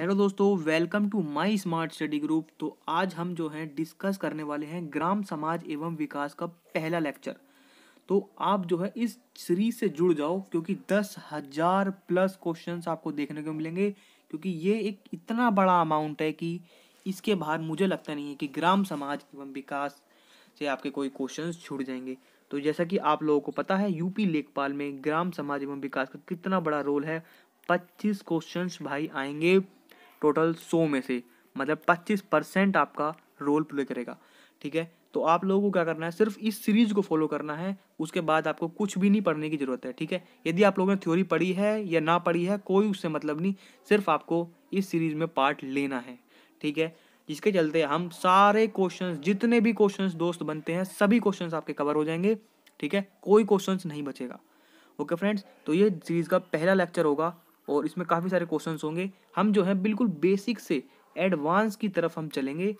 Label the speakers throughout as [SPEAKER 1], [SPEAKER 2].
[SPEAKER 1] hello दोस्तों welcome to my smart study group तो आज हम जो हैं डिस्कस करने वाले हैं ग्राम समाज एवं विकास का पहला लेक्चर तो आप जो है इस सीरीज से जुड़ जाओ क्योंकि दस हजार प्लस क्वेश्चंस आपको देखने को मिलेंगे क्योंकि ये एक इतना बड़ा अमाउंट है कि इसके बाहर मुझे लगता नहीं है कि ग्राम समाज एवं विकास से आपके कोई क्वेश्चन छूट जाएंगे तो जैसा कि आप लोगों को पता है यूपी लेखपाल में ग्राम समाज एवं विकास का कितना बड़ा रोल है पच्चीस क्वेश्चंस भाई आएंगे टोटल सौ में से मतलब पच्चीस परसेंट आपका रोल प्ले करेगा ठीक है तो आप लोगों को क्या करना है सिर्फ इस सीरीज को फॉलो करना है उसके बाद आपको कुछ भी नहीं पढ़ने की ज़रूरत है ठीक है यदि आप लोगों ने थ्योरी पढ़ी है या ना पढ़ी है कोई उससे मतलब नहीं सिर्फ आपको इस सीरीज में पार्ट लेना है ठीक है जिसके चलते हम सारे क्वेश्चंस जितने भी क्वेश्चंस दोस्त बनते हैं सभी क्वेश्चंस आपके कवर हो जाएंगे ठीक है कोई क्वेश्चंस नहीं बचेगा ओके फ्रेंड्स तो ये सीरीज़ का पहला लेक्चर होगा और इसमें काफ़ी सारे क्वेश्चन होंगे हम जो है बिल्कुल बेसिक से एडवांस की तरफ हम चलेंगे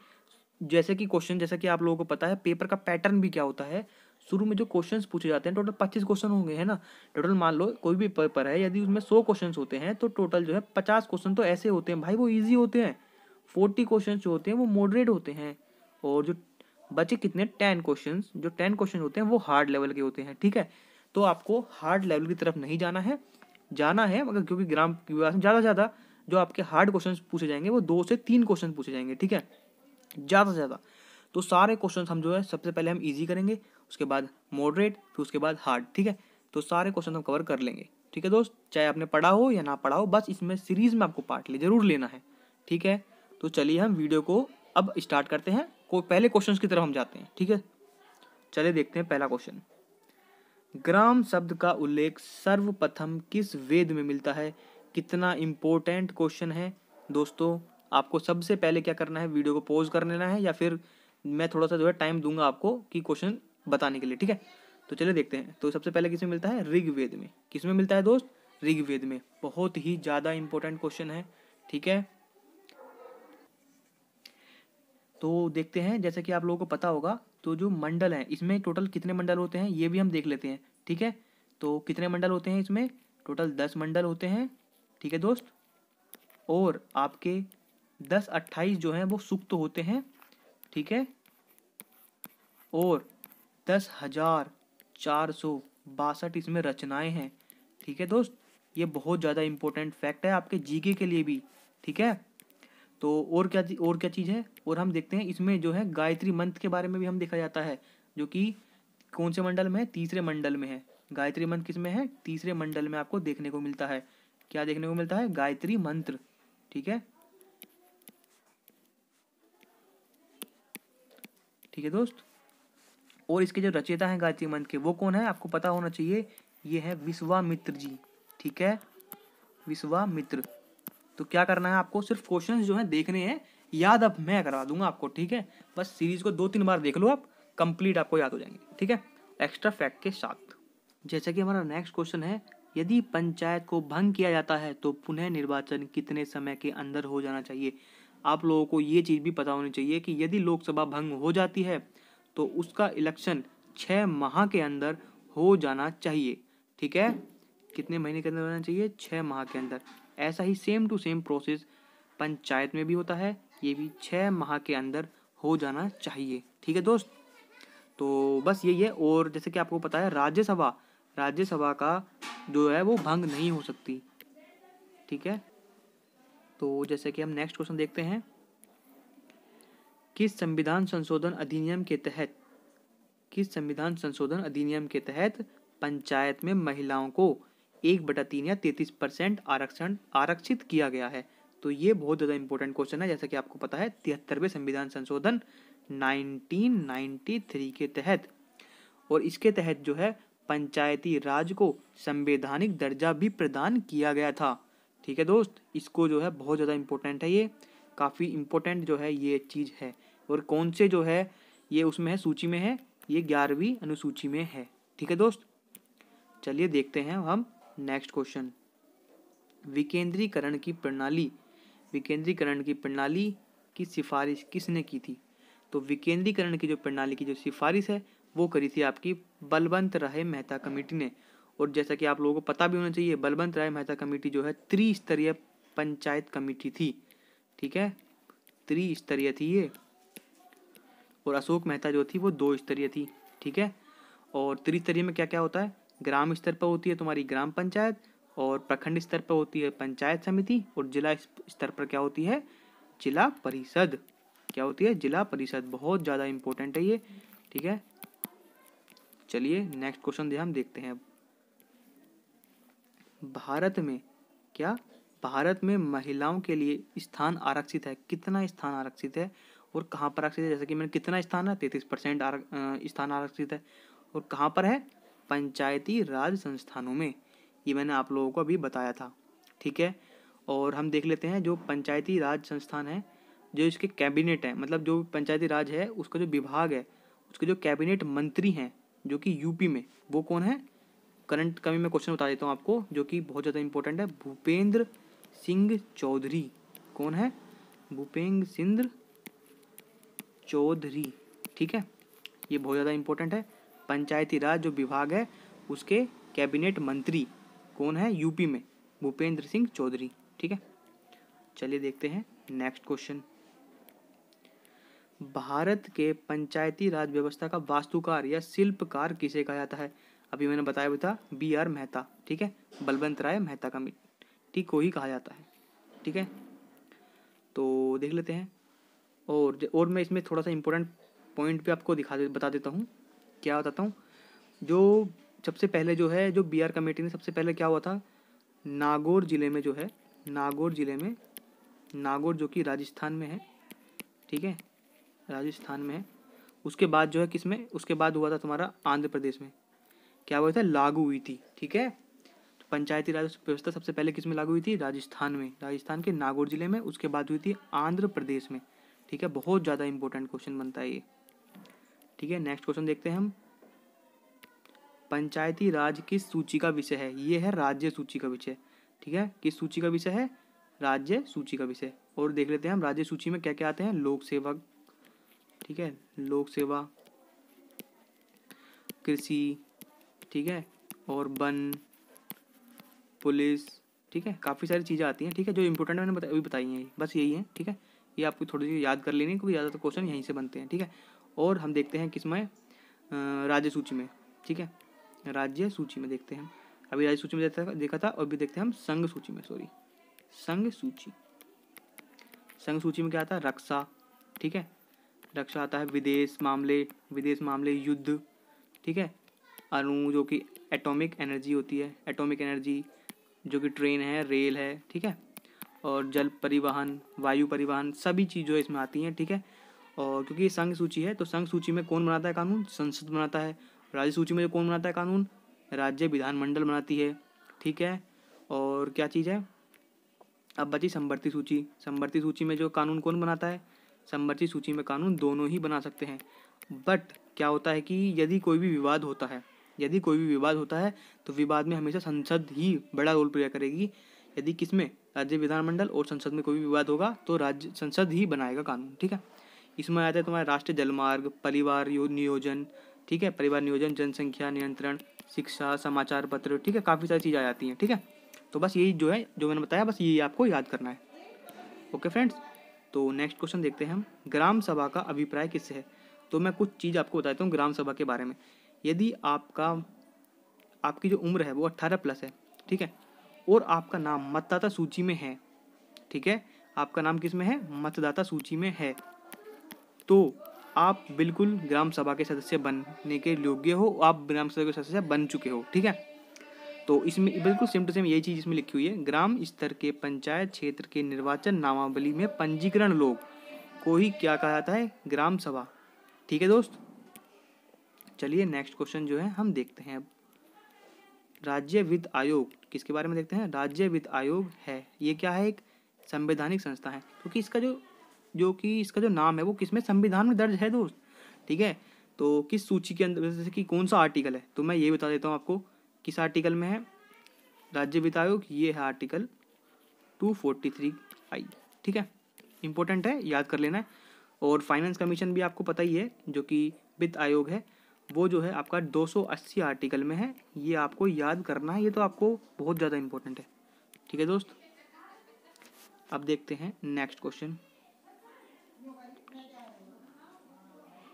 [SPEAKER 1] जैसे कि क्वेश्चन जैसा कि आप लोगों को पता है पेपर का पैटर्न भी क्या होता है शुरू में जो क्वेश्चंस पूछे जाते हैं टोटल पच्चीस क्वेश्चन होंगे है ना टोटल मान लो कोई भी पेपर है यदि उसमें सौ क्वेश्चंस होते हैं तो टोटल जो है पचास क्वेश्चन तो ऐसे होते हैं भाई वो ईजी होते हैं फोर्टी क्वेश्चन जो होते हैं वो मॉडरेट होते हैं और जो बचे कितने टेन क्वेश्चन जो टेन क्वेश्चन होते हैं वो हार्ड लेवल के होते हैं ठीक है तो आपको हार्ड लेवल की तरफ नहीं जाना है जाना है मगर क्योंकि ग्राम विकास में ज़्यादा से ज़्यादा जो आपके हार्ड क्वेश्चन पूछे जाएंगे वो दो से तीन क्वेश्चन पूछे जाएंगे ठीक है ज़्यादा से ज़्यादा तो सारे क्वेश्चन हम जो है सबसे पहले हम ईजी करेंगे उसके बाद मॉडरेट फिर उसके बाद हार्ड ठीक है तो सारे क्वेश्चन हम कवर कर लेंगे ठीक है दोस्त चाहे आपने पढ़ा हो या ना पढ़ा हो बस इसमें सीरीज में आपको पार्ट ले जरूर लेना है ठीक है तो चलिए हम वीडियो को अब स्टार्ट करते हैं को पहले क्वेश्चंस की तरफ हम जाते हैं ठीक है चलिए देखते हैं पहला क्वेश्चन ग्राम शब्द का उल्लेख सर्वप्रथम किस वेद में मिलता है कितना इम्पोर्टेंट क्वेश्चन है दोस्तों आपको सबसे पहले क्या करना है वीडियो को पॉज कर लेना है या फिर मैं थोड़ा सा जो है टाइम दूंगा आपको कि क्वेश्चन बताने के लिए ठीक है तो चलिए देखते हैं तो सबसे पहले किस में मिलता है ऋग्वेद में किस में मिलता है दोस्त ऋग्वेद में बहुत ही ज़्यादा इम्पोर्टेंट क्वेश्चन है ठीक है तो देखते हैं जैसे कि आप लोगों को पता होगा तो जो मंडल हैं इसमें टोटल कितने मंडल होते हैं ये भी हम देख लेते हैं ठीक है तो कितने मंडल होते हैं इसमें टोटल दस मंडल होते हैं ठीक है दोस्त और आपके दस अट्ठाईस जो हैं वो सुक्त होते हैं ठीक है और दस हजार चार सौ बासठ इसमें रचनाएं हैं ठीक है दोस्त ये बहुत ज़्यादा इम्पोर्टेंट फैक्ट है आपके जीके के लिए भी ठीक है तो और क्या और क्या चीज़ है और हम देखते हैं इसमें जो है गायत्री मंत्र के बारे में भी हम देखा जाता है जो कि कौन से मंडल में है तीसरे मंडल में है गायत्री मंत्र किस में है तीसरे मंडल में आपको देखने को मिलता है क्या देखने को मिलता है गायत्री मंत्र ठीक है ठीक है दोस्त और इसके जो रचयिता हैं गायत्री मंत्र के वो कौन है आपको पता होना चाहिए ये है विश्वामित्र जी ठीक है विश्वामित्र तो क्या करना है आपको सिर्फ क्वेश्चन जो है देखने हैं याद अब मैं करवा दूंगा आपको ठीक है बस सीरीज को दो तीन बार देख लो आप कंप्लीट आपको याद हो जाएंगे ठीक है एक्स्ट्रा फैक्ट के साथ जैसा कि हमारा नेक्स्ट क्वेश्चन है यदि पंचायत को भंग किया जाता है तो पुनः निर्वाचन कितने समय के अंदर हो जाना चाहिए आप लोगों को ये चीज़ भी पता होनी चाहिए कि यदि लोकसभा भंग हो जाती है तो उसका इलेक्शन छः माह के अंदर हो जाना चाहिए ठीक है कितने महीने के अंदर होना चाहिए छः माह के अंदर ऐसा ही same to same process panchayat में भी होता है ये भी छः माह के अंदर हो जाना चाहिए ठीक है दोस्त तो बस यही है और जैसे कि आपको पता है राज्यसभा राज्यसभा का जो है वो भंग नहीं हो सकती ठीक है तो जैसे कि हम नेक्स्ट क्वेश्चन देखते हैं किस संविधान संशोधन अधिनियम के तहत किस संविधान संशोधन अधिनियम के तहत पंचायत में महिलाओं को एक बटा तीन या तैतीस परसेंट आरक्षण आरक्षित किया गया है तो ये बहुत ज़्यादा इंपॉर्टेंट क्वेश्चन है जैसा कि आपको पता है तिहत्तरवें संविधान संशोधन 1993 के तहत और इसके तहत जो है पंचायती राज को संवैधानिक दर्जा भी प्रदान किया गया था ठीक है दोस्त इसको जो है बहुत ज़्यादा इम्पोर्टेंट है ये काफ़ी इम्पोर्टेंट जो है ये चीज़ है और कौन से जो है ये उसमें है सूची में है ये ग्यारहवीं अनुसूची में है ठीक है दोस्त चलिए देखते हैं हम नेक्स्ट क्वेश्चन विकेंद्रीकरण की प्रणाली विकेंद्रीकरण की प्रणाली की सिफारिश किसने की थी तो विकेंद्रीकरण की जो प्रणाली की जो सिफारिश है वो करी थी आपकी बलवंत राय मेहता कमेटी ने और जैसा कि आप लोगों को पता भी होना चाहिए बलवंत राय मेहता कमेटी जो है त्रिस्तरीय पंचायत कमेटी थी ठीक है त्रिस्तरीय थी ये और अशोक मेहता जो थी वो दो स्तरीय थी ठीक है और त्रिस्तरीय में क्या क्या होता है ग्राम स्तर पर होती है तुम्हारी ग्राम पंचायत और प्रखंड स्तर पर होती है पंचायत समिति और जिला स्तर पर क्या होती है जिला परिषद क्या होती है जिला परिषद बहुत ज़्यादा इम्पोर्टेंट है ये ठीक है चलिए नेक्स्ट क्वेश्चन हम देखते हैं भारत में क्या भारत में महिलाओं के लिए स्थान आरक्षित है कितना स्थान आरक्षित है और कहाँ पर आरक्षित है जैसे कि मैंने कितना स्थान है तैतीस परसेंट स्थान आरक्षित है और कहाँ पर है पंचायती राज संस्थानों में ये मैंने आप लोगों को अभी बताया था ठीक है और हम देख लेते हैं जो पंचायती राज संस्थान है जो इसके कैबिनेट है मतलब जो पंचायती राज है उसका जो विभाग है उसके जो कैबिनेट मंत्री हैं जो कि यूपी में वो कौन है करंट कमी में क्वेश्चन बता देता हूँ आपको जो कि बहुत ज़्यादा इंपॉर्टेंट है भूपेंद्र सिंह चौधरी कौन है भूपेंद्र सिंह चौधरी ठीक है ये बहुत ज़्यादा इंपॉर्टेंट है पंचायती राज जो विभाग है उसके कैबिनेट मंत्री कौन है यूपी में भूपेंद्र सिंह चौधरी ठीक है चलिए देखते हैं नेक्स्ट क्वेश्चन भारत के पंचायती राज व्यवस्था का वास्तुकार या शिल्पकार किसे कहा जाता है अभी मैंने बताया था बी आर मेहता ठीक है बलवंत राय मेहता का ठीक को ही कहा जाता है ठीक है तो देख लेते हैं और और मैं इसमें थोड़ा सा इम्पोर्टेंट पॉइंट भी आपको दिखा दे बता देता हूँ क्या बताता हूँ जो सबसे पहले जो है जो बीआर कमेटी ने सबसे पहले क्या हुआ था नागौर ज़िले में जो है नागौर ज़िले में नागौर जो कि राजस्थान में है ठीक है राजस्थान में है उसके बाद जो है किस में उसके बाद हुआ था तुम्हारा आंध्र प्रदेश में क्या हुआ था लागू हुई थी ठीक है तो पंचायती राज व्यवस्था सबसे पहले किस में लागू हुई थी राजस्थान में राजस्थान के नागौर ज़िले में उसके बाद हुई थी आंध्र प्रदेश में ठीक है बहुत ज़्यादा इंपॉर्टेंट क्वेश्चन बनता है ये ठीक है नेक्स्ट क्वेश्चन देखते हैं हम पंचायती राज किस सूची का विषय है ये है राज्य सूची का विषय ठीक है किस सूची का विषय है राज्य सूची का विषय और देख लेते हैं हम राज्य सूची में क्या क्या आते हैं लोक सेवक ठीक है लोक सेवा कृषि ठीक है और वन पुलिस ठीक है काफ़ी सारी चीज़ें आती हैं ठीक है जो इंपोर्टेंट मैंने बता, अभी बताई हैं बस यही है ठीक है ये आपको थोड़ी सी याद कर लेनी क्योंकि ज़्यादातर क्वेश्चन यहीं से बनते हैं ठीक है और हम देखते हैं किस में राज्य सूची में ठीक है राज्य सूची में देखते हैं अभी राज्य सूची में देखा देखा था और भी देखते हैं हम संघ सूची में सॉरी संघ सूची संघ सूची में क्या आता है रक्षा ठीक है रक्षा आता है विदेश मामले विदेश मामले युद्ध ठीक है अणु जो कि एटॉमिक एनर्जी होती है एटॉमिक एनर्जी जो कि ट्रेन है रेल है ठीक है और जल परिवहन वायु परिवहन सभी चीज़ें इसमें आती हैं ठीक है और क्योंकि संघ सूची है तो संघ सूची में कौन बनाता है कानून संसद बनाता है राज्य सूची में कौन बनाता है कानून राज्य विधानमंडल बनाती है ठीक है और क्या चीज़ है अब बची संवर्ती सूची संवर्ती सूची में जो कानून कौन बनाता है संवर्ती सूची में कानून दोनों ही बना सकते हैं बट क्या होता है कि यदि कोई भी विवाद होता है यदि कोई भी विवाद होता है तो विवाद में हमेशा संसद ही बड़ा रोल प्ले करेगी यदि किसमें राज्य विधानमंडल और संसद में कोई भी विवाद होगा तो राज्य संसद ही बनाएगा कानून ठीक है इसमें आता है तुम्हारा राष्ट्रीय जलमार्ग परिवार नियोजन ठीक है परिवार नियोजन जनसंख्या नियंत्रण शिक्षा समाचार पत्र ठीक है काफ़ी सारी चीज़ें आ जाती हैं ठीक है तो बस यही जो है जो मैंने बताया बस यही आपको याद करना है ओके फ्रेंड्स तो नेक्स्ट क्वेश्चन देखते हैं हम ग्राम सभा का अभिप्राय किससे है तो मैं कुछ चीज़ आपको बता देता हूँ ग्राम सभा के बारे में यदि आपका आपकी जो उम्र है वो अट्ठारह प्लस है ठीक है और आपका नाम मतदाता सूची में है ठीक है आपका नाम किस में है मतदाता सूची में है तो आप बिल्कुल ग्राम सभा के सदस्य बनने के योग्य हो आप ग्राम सभा के सदस्य बन चुके हो ठीक है तो इसमें बिल्कुल सेम टू सेम यही चीज़ इसमें लिखी हुई है ग्राम स्तर के पंचायत क्षेत्र के निर्वाचन नामावली में पंजीकरण लोग को ही क्या कहा जाता है ग्राम सभा ठीक है दोस्त चलिए नेक्स्ट क्वेश्चन जो है हम देखते हैं अब राज्य वित्त आयोग किसके बारे में देखते हैं राज्य वित्त आयोग है ये क्या है एक संवैधानिक संस्था है क्योंकि तो इसका जो जो कि इसका जो नाम है वो किस में संविधान में दर्ज है दोस्त ठीक है तो किस सूची के अंदर जैसे कि कौन सा आर्टिकल है तो मैं ये बता देता हूँ आपको किस आर्टिकल में है राज्य वित्त आयोग ये है article two forty three I ठीक है इंपॉर्टेंट है याद कर लेना है और फाइनेंस कमीशन भी आपको पता ही है जो कि वित्त आयोग है वो जो है आपका अस्सी आर्टिकल में है ये आपको याद करना है ये तो आपको बहुत ज़्यादा इंपॉर्टेंट है ठीक है दोस्त अब देखते हैं नेक्स्ट क्वेश्चन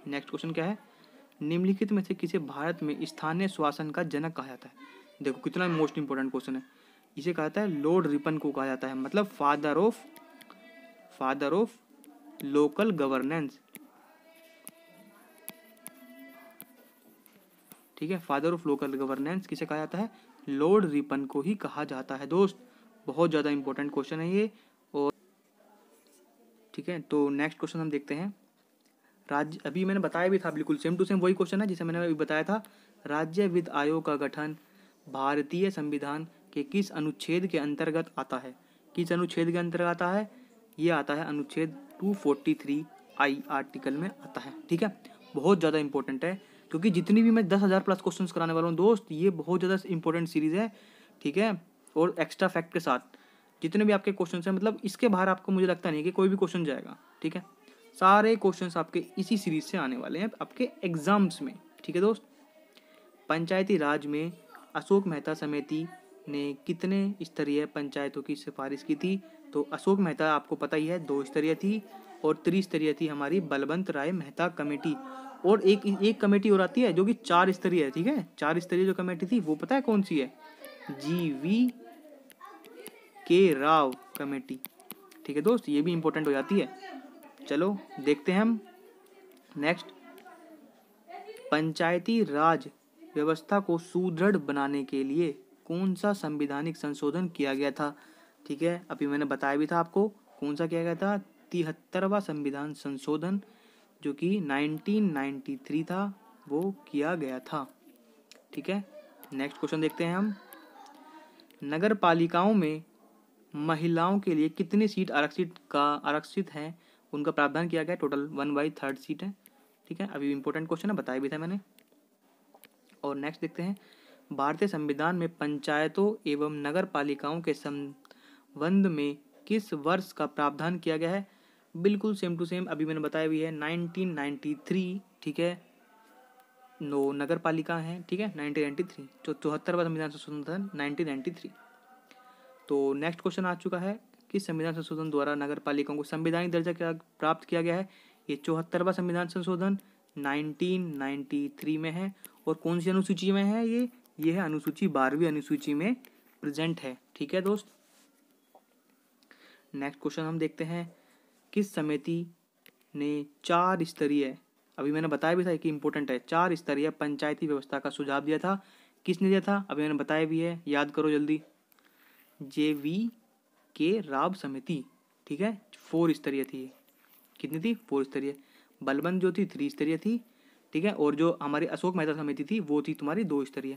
[SPEAKER 1] नेक्स्ट क्वेश्चन क्या है निम्नलिखित में से किसे भारत में स्थानीय श्वासन का जनक कहा जाता है देखो कितना मोस्ट इंपॉर्टेंट क्वेश्चन है इसे कहा जाता है लॉर्ड रिपन को कहा जाता है मतलब father of father of local governance ठीक है फादर ऑफ लोकल गवर्नेंस किसे कहा जाता है लॉर्ड रिपन को ही कहा जाता है दोस्त बहुत ज़्यादा इंपॉर्टेंट क्वेश्चन है ये और ठीक है तो नेक्स्ट क्वेश्चन हम देखते हैं राज्य अभी मैंने बताया भी था बिल्कुल सेम टू सेम वही क्वेश्चन है जिसे मैंने अभी बताया था राज्य वित्त आयोग का गठन भारतीय संविधान के किस अनुच्छेद के अंतर्गत आता है किस अनुच्छेद के अंतर्गत आता है ये आता है अनुच्छेद 243 आई आर्टिकल में आता है ठीक है बहुत ज़्यादा इंपॉर्टेंट है क्योंकि जितनी भी मैं दस हज़ार प्लस क्वेश्चन कराने वाला हूँ दोस्त ये बहुत ज़्यादा इंपॉर्टेंट सीरीज़ है ठीक है और एक्स्ट्रा फैक्ट के साथ जितने भी आपके क्वेश्चन हैं मतलब इसके बाहर आपको मुझे लगता नहीं कि कोई भी क्वेश्चन जाएगा ठीक है सारे क्वेश्चंस आपके इसी सीरीज से आने वाले हैं आपके एग्जाम्स में ठीक है दोस्त पंचायती राज में अशोक मेहता समिति ने कितने स्तरीय पंचायतों की सिफारिश की थी तो अशोक मेहता आपको पता ही है दो स्तरीय थी और त्रिस्तरीय थी हमारी बलवंत राय मेहता कमेटी और एक एक कमेटी और आती है जो कि चार स्तरीय है ठीक है चार स्तरीय जो कमेटी थी वो पता है कौन सी है जी वी के राव कमेटी ठीक है दोस्त ये भी इम्पोर्टेंट हो जाती है चलो देखते हैं हम नेक्स्ट पंचायती राज व्यवस्था को सुदृढ़ बनाने के लिए कौन सा संविधानिक संशोधन किया गया था ठीक है अभी मैंने बताया भी था आपको कौन सा किया गया था तिहत्तरवा संविधान संशोधन जो कि 1993 था वो किया गया था ठीक है नेक्स्ट क्वेश्चन देखते हैं हम नगर पालिकाओं में महिलाओं के लिए कितनी सीट आरक्षित का आरक्षित हैं उनका प्रावधान किया गया total one by third seat है ठीक है अभी इंपॉर्टेंट क्वेश्चन है बताया भी था मैंने और नेक्स्ट देखते हैं भारतीय संविधान में पंचायतों एवं नगर पालिकाओं के संबंध में किस वर्ष का प्रावधान किया गया है बिल्कुल सेम टू सेम अभी मैंने बताया भी है 1993 ठीक है नो नगर पालिका है ठीक है 1993 जो चौहत्तरवा संविधान से नाइनटीन नाइन्टी थ्री तो नेक्स्ट क्वेश्चन आ चुका है कि संविधान संशोधन द्वारा नगर पालिकाओं को संविधानिक दर्जा क्या प्राप्त किया गया है ये चौहत्तरवा संविधान संशोधन 1993 में है और कौन सी अनुसूची में है ये ये है अनुसूची बारहवीं अनुसूची में प्रेजेंट है ठीक है दोस्त नेक्स्ट क्वेश्चन हम देखते हैं किस समिति ने चार स्तरीय अभी मैंने बताया भी था कि इंपॉर्टेंट है चार स्तरीय पंचायती व्यवस्था का सुझाव दिया था किसने दिया था अभी मैंने बताया भी है याद करो जल्दी जे वी के राब समिति ठीक है फोर स्तरीय थी कितनी थी फोर स्तरीय बलबन जो थी थ्री स्तरीय थी ठीक है और जो हमारी अशोक मेहता समिति थी वो थी तुम्हारी दो स्तरीय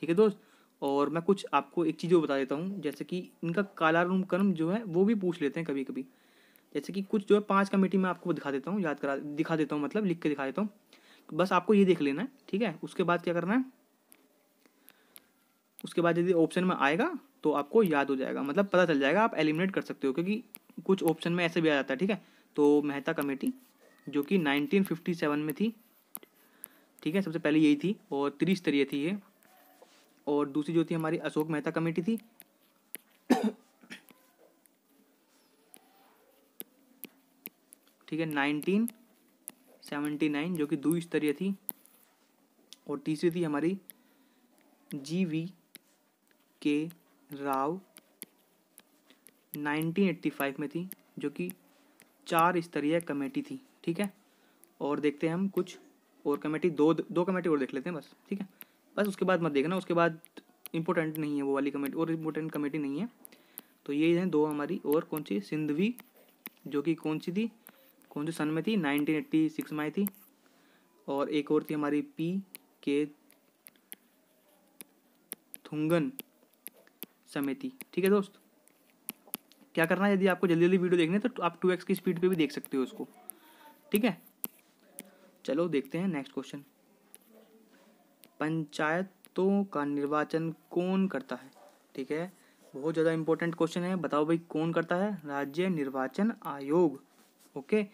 [SPEAKER 1] ठीक है दोस्त और मैं कुछ आपको एक चीज़ बता देता हूँ जैसे कि इनका कालानुक्रम जो है वो भी पूछ लेते हैं कभी कभी जैसे कि कुछ जो है पांच कमेटी मैं आपको दिखा देता हूँ याद करा दिखा देता हूँ मतलब लिख के दिखा देता हूँ बस आपको ये देख लेना है ठीक है उसके बाद क्या करना है उसके बाद यदि ऑप्शन में आएगा तो आपको याद हो जाएगा मतलब पता चल जाएगा आप एलिमिनेट कर सकते हो क्योंकि कुछ ऑप्शन में ऐसे भी आ जाता है ठीक है तो मेहता कमेटी जो कि 1957 में थी ठीक है सबसे पहले यही थी और त्रिस्तरीय थी ये और दूसरी जो थी हमारी अशोक मेहता कमेटी थी ठीक है नाइनटीन सेवेंटी नाइन जो कि स्तरीय थी और तीसरी थी हमारी जी वी के राव 1985 में थी जो कि चार स्तरीय कमेटी थी ठीक है और देखते हैं हम कुछ और कमेटी दो दो कमेटी और देख लेते हैं बस ठीक है बस उसके बाद मत देखना उसके बाद इम्पोर्टेंट नहीं है वो वाली कमेटी और इम्पोर्टेंट कमेटी नहीं है तो ये हैं दो हमारी और कौन सी सिंधवी जो कि कौन सी थी कौन सी सन में थी 1986 में आई थी और एक और थी हमारी पी के थुंगन समिति ठीक है दोस्त क्या करना है यदि आपको जल्दी जल्दी वीडियो देखने तो आप टू एक्स की स्पीड पे भी देख सकते हो उसको ठीक है चलो देखते हैं नेक्स्ट क्वेश्चन पंचायतों का निर्वाचन कौन करता है ठीक है बहुत ज़्यादा इंपॉर्टेंट क्वेश्चन है बताओ भाई कौन करता है राज्य निर्वाचन आयोग ओके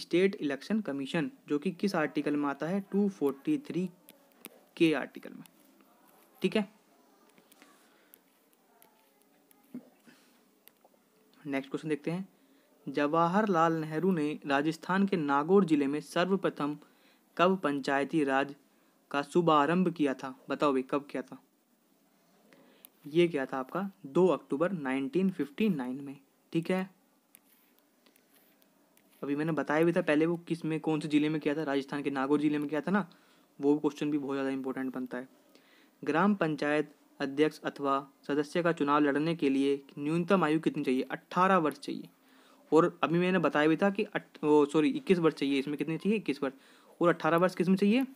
[SPEAKER 1] स्टेट इलेक्शन कमीशन जो कि किस आर्टिकल में आता है टू के आर्टिकल में ठीक है नेक्स्ट क्वेश्चन देखते हैं जवाहरलाल नेहरू ने राजस्थान के नागौर जिले में सर्वप्रथम कब पंचायती राज का शुभारंभ किया था बताओ भाई कब किया था ये क्या था आपका दो अक्टूबर 1959 में ठीक है अभी मैंने बताया भी था पहले वो किस में कौन से ज़िले में किया था राजस्थान के नागौर ज़िले में किया था ना वो क्वेश्चन भी बहुत ज़्यादा इंपॉर्टेंट बनता है ग्राम पंचायत अध्यक्ष अथवा सदस्य का चुनाव लड़ने के लिए न्यूनतम आयु कितनी चाहिए अट्ठारह वर्ष चाहिए और अभी मैंने बताया भी था कि वो सॉरी इक्कीस वर्ष चाहिए इसमें कितनी चाहिए इक्कीस वर्ष और अट्ठारह वर्ष किस में चाहिए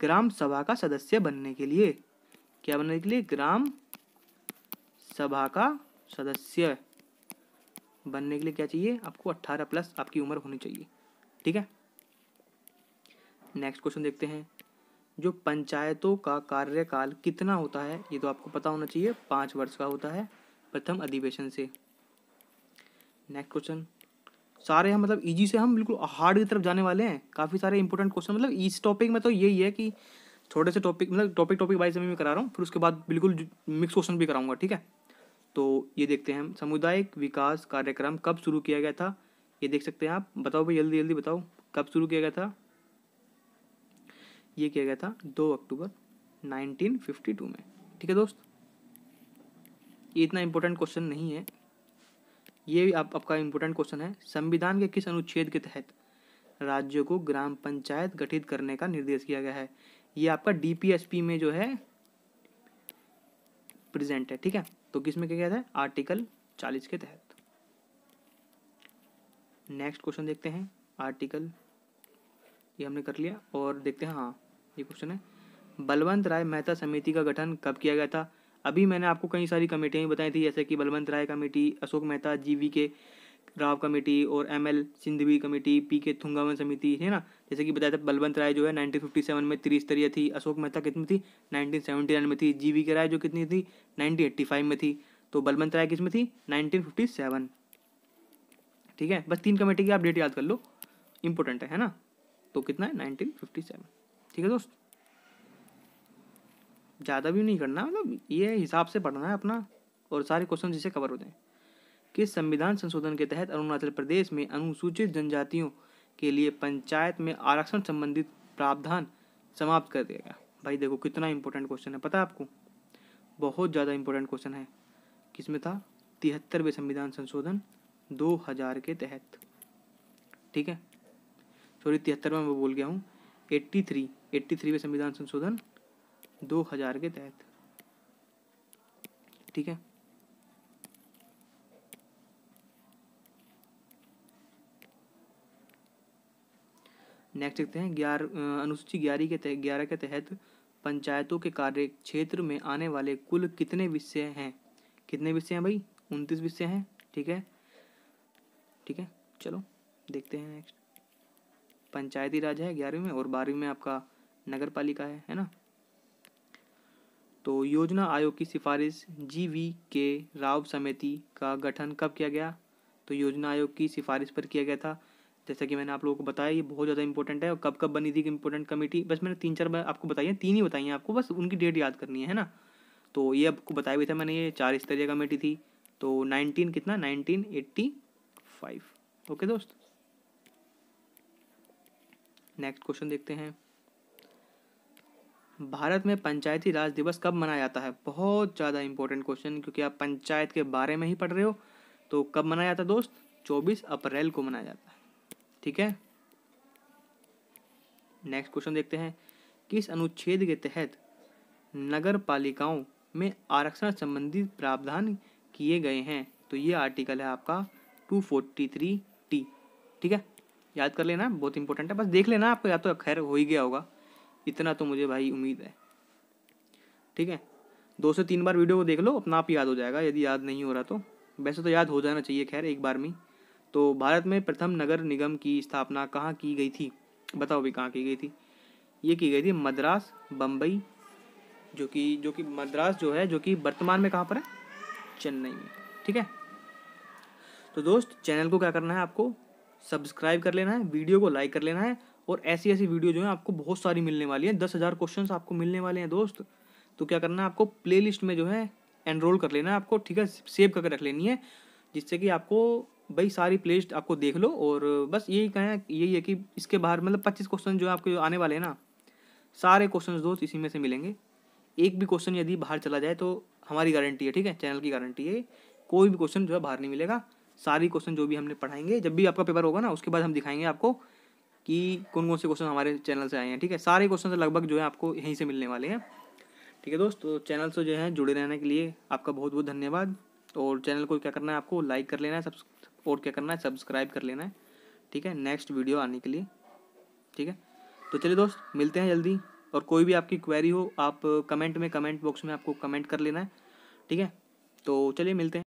[SPEAKER 1] ग्राम सभा का सदस्य बनने के लिए क्या बनने के लिए ग्राम सभा का सदस्य बनने के लिए क्या चाहिए आपको अट्ठारह प्लस आपकी उम्र होनी चाहिए ठीक है नेक्स्ट क्वेश्चन देखते हैं जो पंचायतों का कार्यकाल कितना होता है ये तो आपको पता होना चाहिए पाँच वर्ष का होता है प्रथम अधिवेशन से नेक्स्ट क्वेश्चन सारे हम मतलब इजी से हम बिल्कुल हार्ड की तरफ जाने वाले हैं काफ़ी सारे इंपॉर्टेंट क्वेश्चन मतलब इस टॉपिक में तो यही है कि छोटे से टॉपिक मतलब टॉपिक टॉपिक वाइज में मैं करा रहा हूँ फिर उसके बाद बिल्कुल मिक्स क्वेश्चन भी कराऊंगा ठीक है तो ये देखते हैं हम सामुदायिक विकास कार्यक्रम कब शुरू किया गया था ये देख सकते हैं आप बताओ भाई जल्दी जल्दी बताओ कब शुरू किया गया था ये किया गया था दो अक्टूबर 1952 में ठीक है दोस्त ये इतना इम्पोर्टेंट क्वेश्चन नहीं है ये भी आप, आपका इम्पोर्टेंट क्वेश्चन है संविधान के किस अनुच्छेद के तहत राज्यों को ग्राम पंचायत गठित करने का निर्देश किया गया है ये आपका डीपीएसपी में जो है प्रेजेंट है ठीक है तो किस में क्या गया था आर्टिकल चालीस के तहत नेक्स्ट क्वेश्चन देखते हैं आर्टिकल ये हमने कर लिया और देखते हैं हाँ ये क्वेश्चन है बलवंत राय मेहता समिति का गठन कब किया गया था अभी मैंने आपको कई सारी कमेटियाँ भी बताई थी जैसे कि Balwant Rai committee Ashok Mehta G V K Rao committee और M L Singhvi committee P K Thungon समिति है ना जैसे कि बताया था बलवंत राय जो है 1957 में त्रिस्तरीय थी अशोक मेहता कितनी थी 1979 में थी जी वी के राय जो कितनी थी 1985 में थी तो बलवंत राय किस में थी 1957 ठीक है बस तीन कमेटी की आप डेट याद कर लो इंपॉर्टेंट है, है ना तो कितना है सेवन ठीक है दोस्त ज़्यादा भी नहीं करना मतलब ये हिसाब से पढ़ना है अपना और सारे क्वेश्चन जिसे कवर होते हैं कि संविधान संशोधन के तहत अरुणाचल प्रदेश में अनुसूचित जनजातियों के लिए पंचायत में आरक्षण संबंधित प्रावधान समाप्त कर दिया गया भाई देखो कितना इंपॉर्टेंट क्वेश्चन है पता है आपको बहुत ज़्यादा इंपॉर्टेंट क्वेश्चन है किस में था तिहत्तरवें संविधान संशोधन 2000 के तहत ठीक है सॉरी तिहत्तर में मैं बोल गया हूँ एट्टी थ्री एट्टी थ्री में संविधान संशोधन दो हजार के तहत ठीक है नेक्स्ट देखते हैं ग्यारह अनुसूची ग्यारह के तहत ग्यारह के तहत पंचायतों के कार्य क्षेत्र में आने वाले कुल कितने विषय हैं कितने विषय हैं भाई उनतीस विषय हैं ठीक है ठीक है चलो देखते हैं नेक्स्ट पंचायती राज है ग्यारहवीं में और बारहवीं में आपका नगर पालिका है है ना तो योजना आयोग की सिफारिश जी वी के राव समिति का गठन कब किया गया तो योजना आयोग की सिफारिश पर किया गया था जैसा कि मैंने आप लोगों को बताया ये बहुत ज़्यादा इंपॉर्टेंट है और कब कब बनी थी इंपॉर्टेंट कमेटी बस मैंने तीन चार बार आपको बताई है तीन ही बताई हैं आपको बस उनकी डेट याद करनी है है ना तो ये आपको बताया भी था मैंने ये चार स्तरीय कमेटी थी तो नाइनटीन कितना नाइनटीन एट्टी फाइव ओके दोस्त नेक्स्ट क्वेश्चन देखते हैं भारत में पंचायती राज दिवस कब मनाया जाता है बहुत ज़्यादा इंपॉर्टेंट क्वेश्चन क्योंकि आप पंचायत के बारे में ही पढ़ रहे हो तो कब मनाया जाता है दोस्त 24 अप्रैल को मनाया जाता है ठीक है नेक्स्ट क्वेश्चन देखते हैं किस अनुच्छेद के तहत नगर पालिकाओं में आरक्षण संबंधी प्रावधान किए गए हैं तो ये आर्टिकल है आपका टू फोर्टी थ्री टी ठीक है याद कर लेना बहुत इंपॉर्टेंट है बस देख लेना आपको या तो खैर हो ही गया होगा इतना तो मुझे भाई उम्मीद है ठीक है दो से तीन बार वीडियो को देख लो अपना आप याद हो जाएगा यदि याद नहीं हो रहा तो वैसे तो याद हो जाना चाहिए खैर एक बार में तो भारत में प्रथम नगर निगम की स्थापना कहाँ की गई थी बताओ भी कहाँ की गई थी ये की गई थी मद्रास बम्बई जो कि जो कि मद्रास जो है जो कि वर्तमान में कहाँ पर है चेन्नई में ठीक है तो दोस्त चैनल को क्या करना है आपको सब्सक्राइब कर लेना है वीडियो को लाइक कर लेना है और ऐसी ऐसी वीडियो जो है आपको बहुत सारी मिलने वाली है दस हज़ार क्वेश्चन आपको मिलने वाले हैं दोस्त तो क्या करना है आपको प्ले में जो है एनरोल कर लेना है आपको ठीक है सेव करके रख लेनी है जिससे कि आपको भाई सारी प्ले आपको देख लो और बस यही कहें यही है कि इसके बाहर मतलब पच्चीस क्वेश्चन जो है आपके आने वाले हैं ना सारे क्वेश्चन दोस्त इसी में से मिलेंगे एक भी क्वेश्चन यदि बाहर चला जाए तो हमारी गारंटी है ठीक है चैनल की गारंटी है कोई भी क्वेश्चन जो है बाहर नहीं मिलेगा सारी क्वेश्चन जो भी हमने पढ़ाएंगे जब भी आपका पेपर होगा ना उसके बाद हम दिखाएंगे आपको कि कौन कौन से क्वेश्चन हमारे चैनल से आए हैं ठीक है सारे क्वेश्चन लगभग जो है आपको यहीं से मिलने वाले हैं ठीक है दोस्त तो चैनल से जो है जुड़े रहने के लिए आपका बहुत बहुत धन्यवाद और चैनल को क्या करना है आपको लाइक कर लेना है सब्स और क्या करना है सब्सक्राइब कर लेना है ठीक है नेक्स्ट वीडियो आने के लिए ठीक है तो चलिए दोस्त मिलते हैं जल्दी और कोई भी आपकी क्वेरी हो आप कमेंट में कमेंट बॉक्स में आपको कमेंट कर लेना है ठीक है तो चलिए मिलते हैं